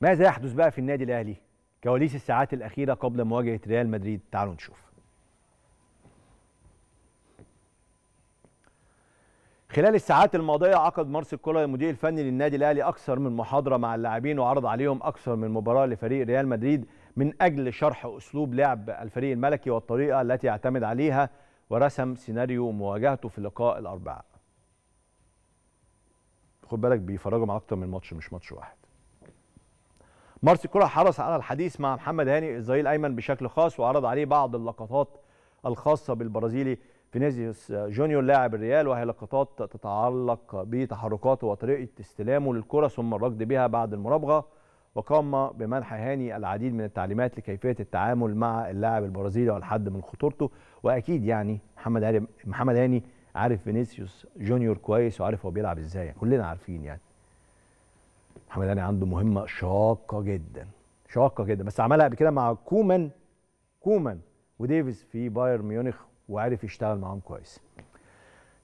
ماذا يحدث بقى في النادي الاهلي كواليس الساعات الاخيره قبل مواجهه ريال مدريد تعالوا نشوف خلال الساعات الماضيه عقد مارس الكولر المدير الفني للنادي الاهلي اكثر من محاضره مع اللاعبين وعرض عليهم اكثر من مباراه لفريق ريال مدريد من اجل شرح اسلوب لعب الفريق الملكي والطريقه التي يعتمد عليها ورسم سيناريو مواجهته في لقاء الاربعاء خد بالك بيفرجوا مع أكثر من ماتش مش ماتش واحد مارسي كورا حرص على الحديث مع محمد هاني الظهير الايمن بشكل خاص وعرض عليه بعض اللقطات الخاصة بالبرازيلي فينيسيوس جونيور لاعب الريال وهي لقطات تتعلق بتحركاته وطريقة استلامه للكرة ثم الركض بها بعد المرابغة وقام بمنح هاني العديد من التعليمات لكيفية التعامل مع اللاعب البرازيلي والحد من خطورته وأكيد يعني محمد هاني محمد هاني عارف فينيسيوس جونيور كويس وعارف هو بيلعب ازاي كلنا عارفين يعني محمد هاني عنده مهمه شاقه جدا شاقه جدا بس عملها قبل كده مع كومان كومان وديفيز في بايرن ميونخ وعرف يشتغل معاهم كويس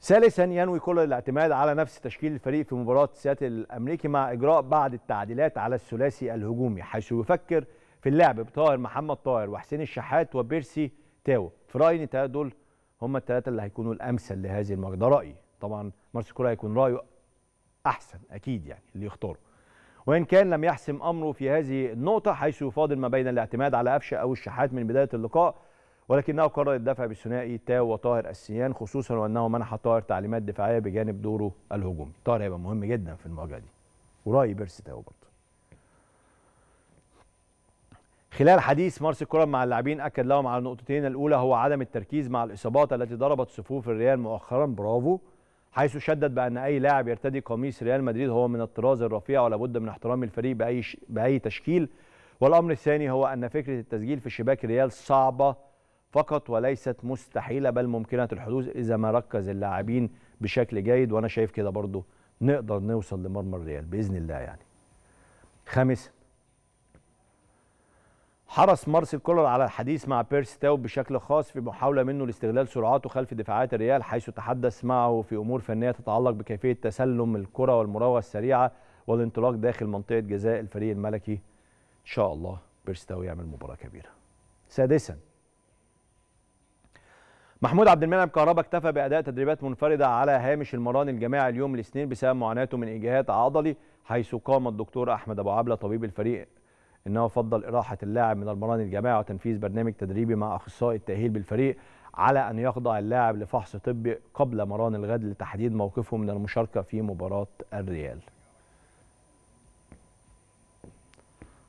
ثالثا ينوي كل الاعتماد على نفس تشكيل الفريق في مباراه سياتل الامريكي مع اجراء بعض التعديلات على الثلاثي الهجومي حيث يفكر في اللعب بطاهر محمد طاهر وحسين الشحات وبيرسي تاو في رايي دول هم الثلاثه اللي هيكونوا الامثل لهذه المجد ده رايي طبعا مارس كولر هيكون رايه احسن اكيد يعني اللي يختاره وإن كان لم يحسم أمره في هذه النقطة حيث يفاضل ما بين الاعتماد على قفشة أو الشحات من بداية اللقاء ولكنه قرر الدفع بالثنائي تاو وطاهر السيان خصوصا وأنه منح طاهر تعليمات دفاعية بجانب دوره الهجومي طاهر هيبقى مهم جدا في المواجهة دي ورأي بيرسي تاو برضه خلال حديث مارسيل كولر مع اللاعبين اكد لهم على النقطتين الاولى هو عدم التركيز مع الاصابات التي ضربت صفوف الريال مؤخرا برافو حيث شدد بان اي لاعب يرتدي قميص ريال مدريد هو من الطراز الرفيع ولا بد من احترام الفريق باي ش... باي تشكيل والامر الثاني هو ان فكره التسجيل في شباك ريال صعبه فقط وليست مستحيله بل ممكنه الحدوث اذا ما ركز اللاعبين بشكل جيد وانا شايف كده برضه نقدر نوصل لمرمى الريال باذن الله يعني خامس حرص مارسيل كولر على الحديث مع بيرسي تاو بشكل خاص في محاولة منه لاستغلال سرعاته خلف دفاعات الريال حيث تحدث معه في أمور فنية تتعلق بكيفية تسلم الكرة والمراوغة السريعة والانطلاق داخل منطقة جزاء الفريق الملكي إن شاء الله بيرسي تاو يعمل مباراة كبيرة سادسا محمود عبد المنعم كهربا اكتفى بأداء تدريبات منفردة على هامش المران الجماعي اليوم الاثنين بسبب معاناته من إجهاد عضلي حيث قام الدكتور أحمد أبو عبلة طبيب الفريق انه فضل اراحه اللاعب من المران الجماعي وتنفيذ برنامج تدريبي مع اخصائي التاهيل بالفريق على ان يخضع اللاعب لفحص طبي قبل مران الغد لتحديد موقفه من المشاركه في مباراه الريال.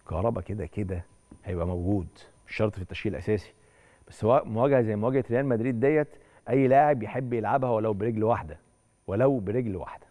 كهربا كده كده هيبقى موجود مش شرط في التشكيل الاساسي بس هو مواجهه زي مواجهه ريال مدريد ديت اي لاعب يحب يلعبها ولو برجل واحده ولو برجل واحده.